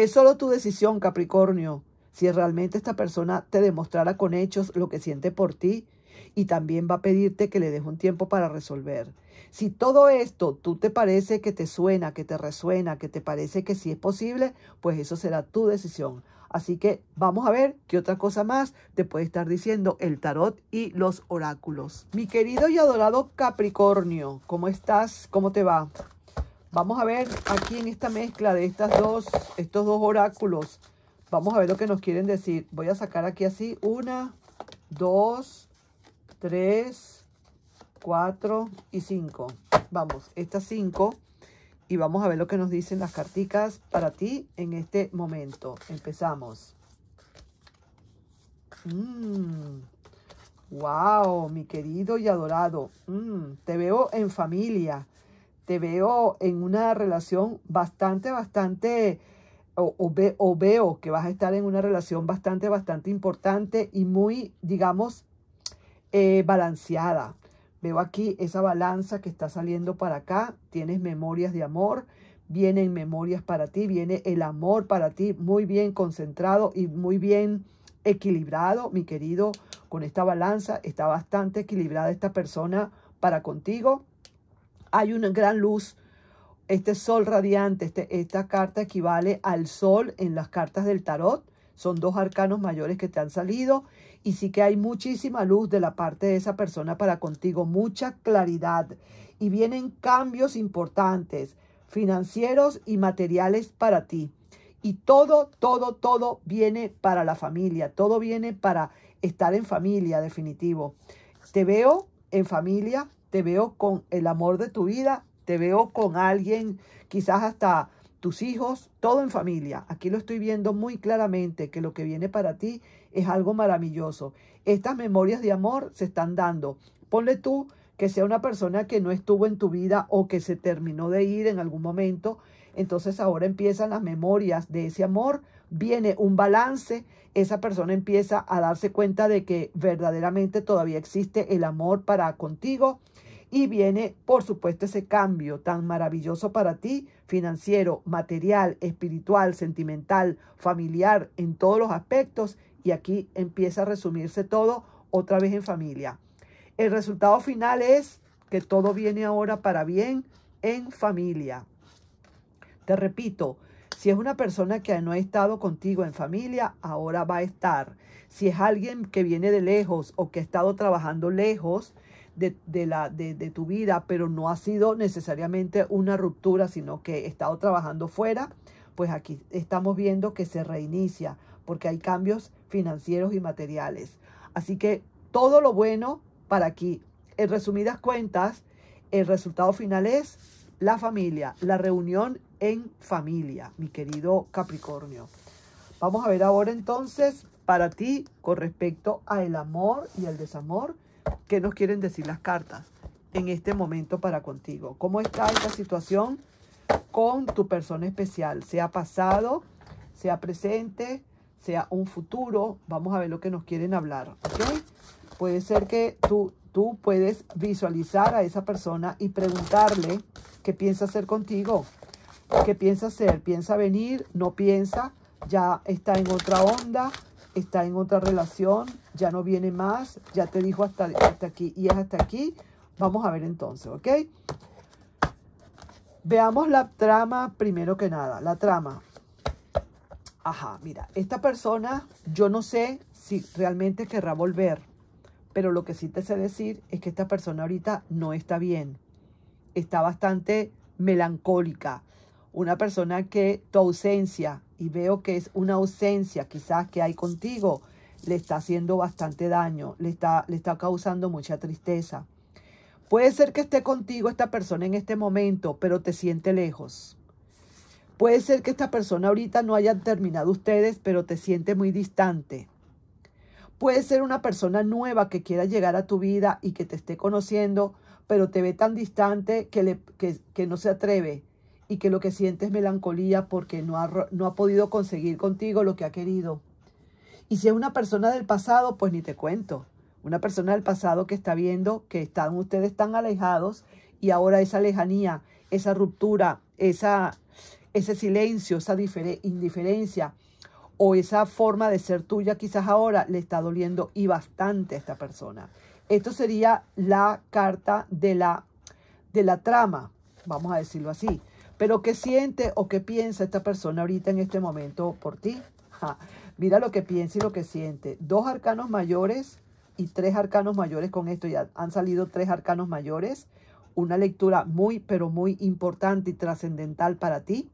Es solo tu decisión, Capricornio, si realmente esta persona te demostrara con hechos lo que siente por ti y también va a pedirte que le deje un tiempo para resolver. Si todo esto tú te parece que te suena, que te resuena, que te parece que sí es posible, pues eso será tu decisión. Así que vamos a ver qué otra cosa más te puede estar diciendo el tarot y los oráculos. Mi querido y adorado Capricornio, ¿cómo estás? ¿Cómo te va? Vamos a ver aquí en esta mezcla de estas dos, estos dos oráculos. Vamos a ver lo que nos quieren decir. Voy a sacar aquí así. Una, dos, tres, cuatro y cinco. Vamos, estas cinco. Y vamos a ver lo que nos dicen las carticas para ti en este momento. Empezamos. wow, mm. mi querido y adorado. Mm, te veo en familia te veo en una relación bastante, bastante, o, veo que vas a estar en una relación bastante, bastante importante y muy, digamos, eh, balanceada. Veo aquí esa balanza que está saliendo para acá. Tienes memorias de amor, vienen memorias para ti, viene el amor para ti, muy bien concentrado y muy bien equilibrado, mi querido, con esta balanza. Está bastante equilibrada esta persona para contigo hay una gran luz, este sol radiante, este, esta carta equivale al sol en las cartas del tarot, son dos arcanos mayores que te han salido y sí que hay muchísima luz de la parte de esa persona para contigo, mucha claridad y vienen cambios importantes financieros y materiales para ti. Y todo, todo, todo viene para la familia, todo viene para estar en familia, definitivo. Te veo en familia, te veo con el amor de tu vida, te veo con alguien, quizás hasta tus hijos, todo en familia. Aquí lo estoy viendo muy claramente, que lo que viene para ti es algo maravilloso. Estas memorias de amor se están dando. Ponle tú que sea una persona que no estuvo en tu vida o que se terminó de ir en algún momento. Entonces ahora empiezan las memorias de ese amor, viene un balance, esa persona empieza a darse cuenta de que verdaderamente todavía existe el amor para contigo y viene, por supuesto, ese cambio tan maravilloso para ti, financiero, material, espiritual, sentimental, familiar, en todos los aspectos. Y aquí empieza a resumirse todo otra vez en familia. El resultado final es que todo viene ahora para bien en familia. Te repito, si es una persona que no ha estado contigo en familia, ahora va a estar. Si es alguien que viene de lejos o que ha estado trabajando lejos, de, la, de, tu vida, pero no ha sido necesariamente una ruptura, sino que he estado trabajando fuera, pues aquí estamos viendo que se reinicia porque hay cambios financieros y materiales. Así que todo lo bueno para aquí. En resumidas cuentas, el resultado final es la familia, la reunión en familia, mi querido Capricornio. Vamos a ver ahora entonces para ti con respecto al amor y el desamor qué nos quieren decir las cartas en este momento para contigo. ¿Cómo está esta situación con tu persona especial? Sea pasado, sea presente, sea un futuro. Vamos a ver lo que nos quieren hablar, Puede ser que tú, tú puedes visualizar a esa persona y preguntarle qué piensa hacer contigo. ¿Qué piensa hacer? ¿Piensa venir? ¿No piensa? ¿Ya está en otra onda? ¿Está en otra relación? ya no viene más, ya te dijo hasta, hasta aquí y es hasta aquí. Vamos a ver entonces, ¿ok? Veamos la trama primero que nada, la trama. Ajá, mira, esta persona yo no sé si realmente querrá volver, pero lo que sí te sé decir es que esta persona ahorita no está bien. Está bastante melancólica. Una persona que tu ausencia, y veo que es una ausencia quizás que hay contigo, le está haciendo bastante daño, le está, le está causando mucha tristeza. Puede ser que esté contigo esta persona en este momento, pero te siente lejos. Puede ser que esta persona ahorita no haya terminado ustedes, pero te siente muy distante. Puede ser una persona nueva que quiera llegar a tu vida y que te esté conociendo, pero te ve tan distante que, le, no se atreve y que lo que siente es melancolía porque no no ha podido conseguir contigo lo que ha querido. Y si es una persona del pasado, pues ni te cuento. Una persona del pasado que está viendo que están ustedes tan alejados y ahora esa lejanía, esa ruptura, esa, ese silencio, esa indiferencia o esa forma de ser tuya quizás ahora le está doliendo y bastante a esta persona. Esto sería la carta de la, de la trama, vamos a decirlo así. Pero ¿qué siente o qué piensa esta persona ahorita en este momento por ti? Mira lo que piensa y lo que siente. Dos arcanos mayores y tres arcanos mayores con esto. Ya han salido tres arcanos mayores. Una lectura muy, pero muy importante y trascendental para ti.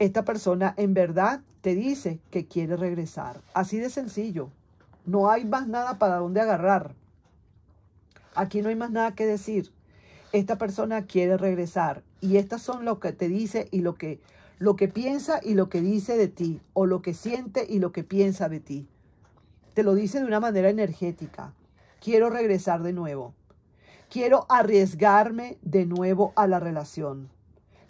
Esta persona en verdad te dice que quiere regresar. Así de sencillo. No hay más nada para dónde agarrar. Aquí no hay más nada que decir. Esta persona quiere regresar. Y estas son lo que te dice y lo que lo que piensa y lo que dice de ti, o lo que siente y lo que piensa de ti. Te lo dice de una manera energética. Quiero regresar de nuevo. Quiero arriesgarme de nuevo a la relación.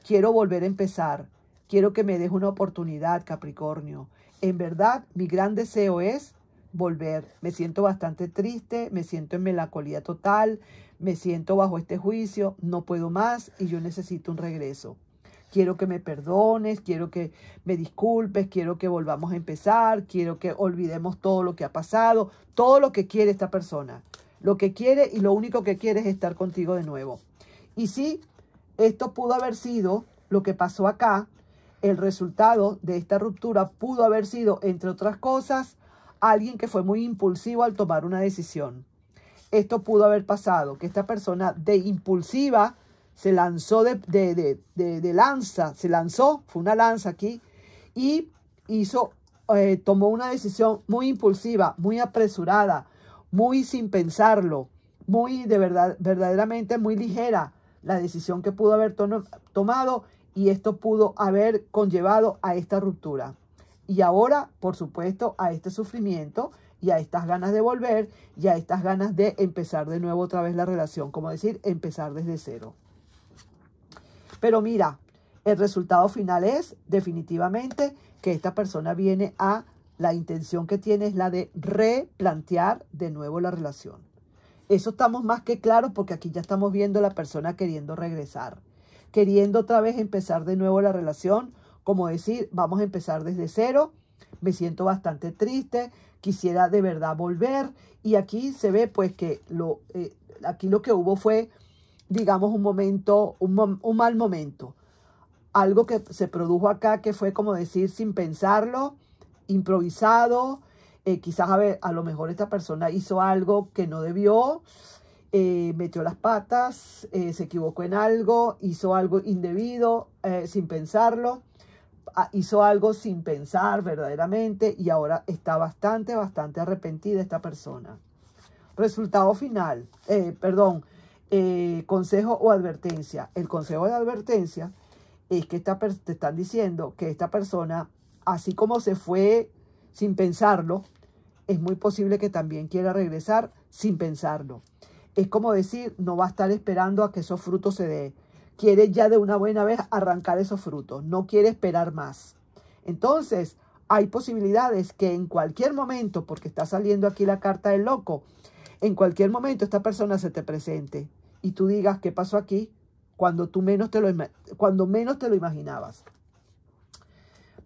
Quiero volver a empezar. Quiero que me deje una oportunidad, Capricornio. En verdad, mi gran deseo es volver. Me siento bastante triste, me siento en melancolía total, me siento bajo este juicio, no puedo más y yo necesito un regreso quiero que me perdones, quiero que me disculpes, quiero que volvamos a empezar, quiero que olvidemos todo lo que ha pasado, todo lo que quiere esta persona. Lo que quiere y lo único que quiere es estar contigo de nuevo. Y si esto pudo haber sido lo que pasó acá. El resultado de esta ruptura pudo haber sido, entre otras cosas, alguien que fue muy impulsivo al tomar una decisión. Esto pudo haber pasado, que esta persona de impulsiva se lanzó de, lanza, se lanzó, fue una lanza aquí, y hizo, eh, tomó una decisión muy impulsiva, muy apresurada, muy sin pensarlo, muy de verdad, verdaderamente muy ligera la decisión que pudo haber tomado y esto pudo haber conllevado a esta ruptura. Y ahora, por supuesto, a este sufrimiento y a estas ganas de volver y a estas ganas de empezar de nuevo otra vez la relación, como decir, empezar desde cero. Pero mira, el resultado final es definitivamente que esta persona viene a la intención que tiene es la de replantear de nuevo la relación. Eso estamos más que claros porque aquí ya estamos viendo la persona queriendo regresar, queriendo otra vez empezar de nuevo la relación, como decir, vamos a empezar desde cero, me siento bastante triste, quisiera de verdad volver y aquí se ve pues que lo, eh, aquí lo que hubo fue digamos, un momento, un, mal momento. Algo que se produjo acá que fue como decir sin pensarlo, improvisado, eh, quizás a, ver, a lo mejor esta persona hizo algo que no debió, eh, metió las patas, eh, se equivocó en algo, hizo algo indebido sin pensarlo, ah, hizo algo sin pensar verdaderamente y ahora está bastante, bastante arrepentida esta persona. Resultado final, perdón, eh, consejo o advertencia. El consejo de advertencia es que te están diciendo que esta persona, así como se fue sin pensarlo, es muy posible que también quiera regresar sin pensarlo. Es como decir, no va a estar esperando a que esos frutos se den. Quiere ya de una buena vez arrancar esos frutos, no quiere esperar más. Entonces, hay posibilidades que en cualquier momento, porque está saliendo aquí la carta del loco, en cualquier momento esta persona se te presente y tú digas qué pasó aquí cuando tú menos te lo, cuando menos te lo imaginabas.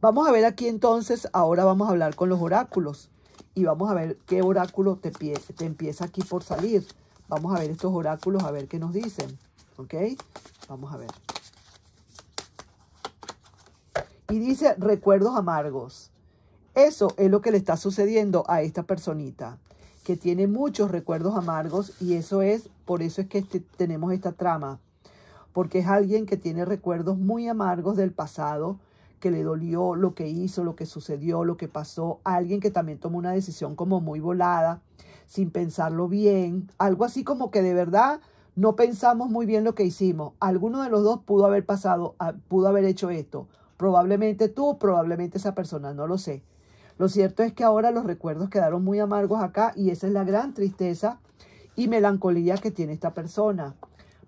Vamos a ver aquí entonces, ahora vamos a hablar con los oráculos y vamos a ver qué oráculo te, te empieza aquí por salir. Vamos a ver estos oráculos, a ver qué nos dicen. ¿Ok? Vamos a ver. Y dice recuerdos amargos. Eso es lo que le está sucediendo a esta personita que tiene muchos recuerdos amargos y eso es, por eso es que este, tenemos esta trama, porque es alguien que tiene recuerdos muy amargos del pasado, que le dolió lo que hizo, lo que sucedió, lo que pasó, alguien que también tomó una decisión como muy volada, sin pensarlo bien, algo así como que de verdad no pensamos muy bien lo que hicimos. Alguno de los dos pudo haber pasado, ah, pudo haber hecho esto. Probablemente tú, probablemente esa persona, no lo sé. Lo cierto es que ahora los recuerdos quedaron muy amargos acá y esa es la gran tristeza y melancolía que tiene esta persona.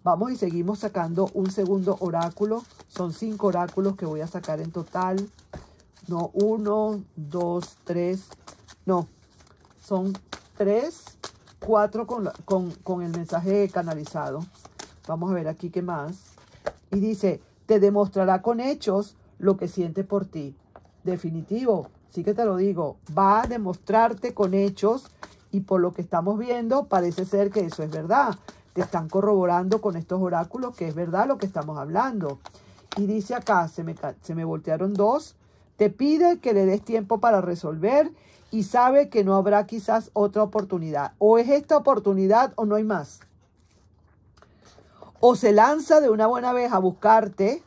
Vamos y seguimos sacando un segundo oráculo. Son cinco oráculos que voy a sacar en total. No, uno, dos, tres. No, son tres, cuatro con, el mensaje canalizado. Vamos a ver aquí qué más. Y dice, te demostrará con hechos lo que siente por ti. Definitivo, Sí que te lo digo, va a demostrarte con hechos y por lo que estamos viendo parece ser que eso es verdad. Te están corroborando con estos oráculos que es verdad lo que estamos hablando. Y dice acá, se me, se me voltearon dos, te pide que le des tiempo para resolver y sabe que no habrá quizás otra oportunidad. O es esta oportunidad o no hay más. O se lanza de una buena vez a buscarte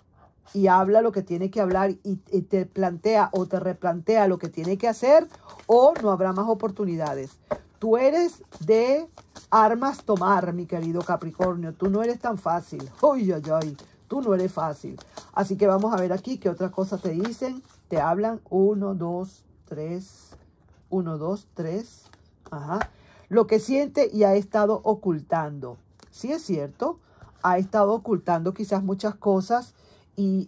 y habla lo que tiene que hablar y, te plantea o te replantea lo que tiene que hacer o no habrá más oportunidades. Tú eres de armas tomar, mi querido Capricornio. Tú no eres tan fácil. Uy, Tú no eres fácil. Así que vamos a ver aquí qué otras cosas te dicen. Te hablan. Uno, dos, tres. Uno, dos, tres. Ajá. Lo que siente y ha estado ocultando. Sí es cierto. Ha estado ocultando quizás muchas cosas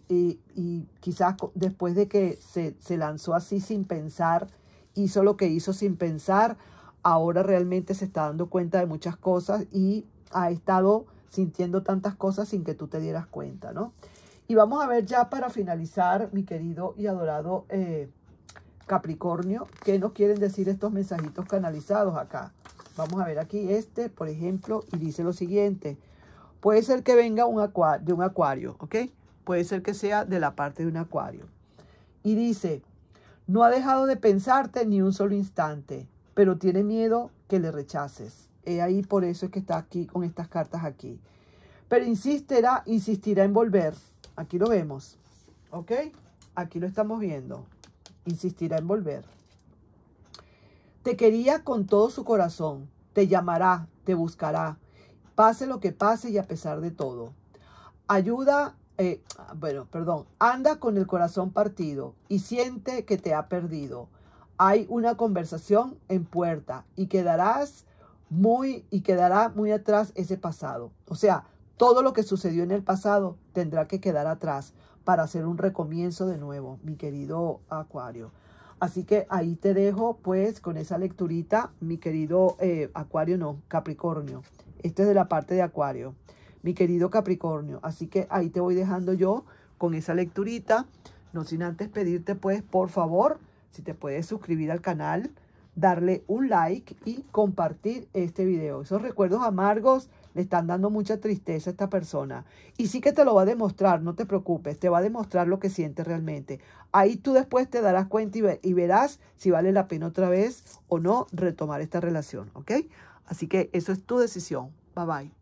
y, quizás después de que se, lanzó así sin pensar, hizo lo que hizo sin pensar, ahora realmente se está dando cuenta de muchas cosas y ha estado sintiendo tantas cosas sin que tú te dieras cuenta, ¿no? Y vamos a ver ya para finalizar, mi querido y adorado eh, Capricornio, qué nos quieren decir estos mensajitos canalizados acá. Vamos a ver aquí este, por ejemplo, y dice lo siguiente. Puede ser que venga un de un acuario, ¿ok? Puede ser que sea de la parte de un acuario. Y dice, no ha dejado de pensarte ni un solo instante, pero tiene miedo que le rechaces. Es ahí por eso es que está aquí con estas cartas aquí. Pero insistirá, insistirá en volver. Aquí lo vemos. ¿Ok? Aquí lo estamos viendo. Insistirá en volver. Te quería con todo su corazón. Te llamará, te buscará. Pase lo que pase y a pesar de todo. Ayuda eh, ah, bueno, perdón, anda con el corazón partido y siente que te ha perdido. Hay una conversación en puerta y quedarás muy y quedará muy atrás ese pasado. O sea, todo lo que sucedió en el pasado tendrá que quedar atrás para hacer un recomienzo de nuevo, mi querido Acuario. Así que ahí te dejo pues con esa lecturita, mi querido eh, Acuario, no, Capricornio. Esto es de la parte de Acuario mi querido Capricornio. Así que ahí te voy dejando yo con esa lecturita. No sin antes pedirte, pues, por favor, si te puedes suscribir al canal, darle un like y compartir este video. Esos recuerdos amargos le están dando mucha tristeza a esta persona. Y sí que te lo va a demostrar, no te preocupes, te va a demostrar lo que siente realmente. Ahí tú después te darás cuenta y, y verás si vale la pena otra vez o no retomar esta relación, ¿ok? Así que eso es tu decisión. Bye bye.